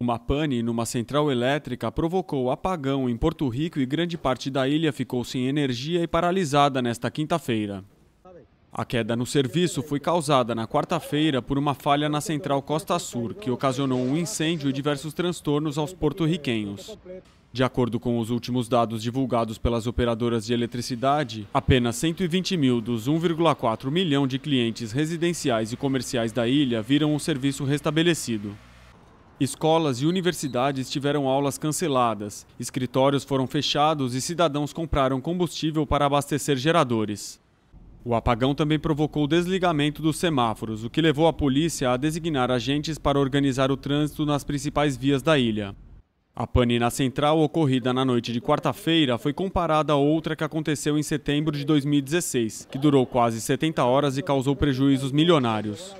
Uma pane numa central elétrica provocou apagão em Porto Rico e grande parte da ilha ficou sem energia e paralisada nesta quinta-feira. A queda no serviço foi causada na quarta-feira por uma falha na central Costa Sur, que ocasionou um incêndio e diversos transtornos aos porto-riquenhos. De acordo com os últimos dados divulgados pelas operadoras de eletricidade, apenas 120 mil dos 1,4 milhão de clientes residenciais e comerciais da ilha viram o serviço restabelecido. Escolas e universidades tiveram aulas canceladas, escritórios foram fechados e cidadãos compraram combustível para abastecer geradores. O apagão também provocou o desligamento dos semáforos, o que levou a polícia a designar agentes para organizar o trânsito nas principais vias da ilha. A pane na central, ocorrida na noite de quarta-feira, foi comparada a outra que aconteceu em setembro de 2016, que durou quase 70 horas e causou prejuízos milionários.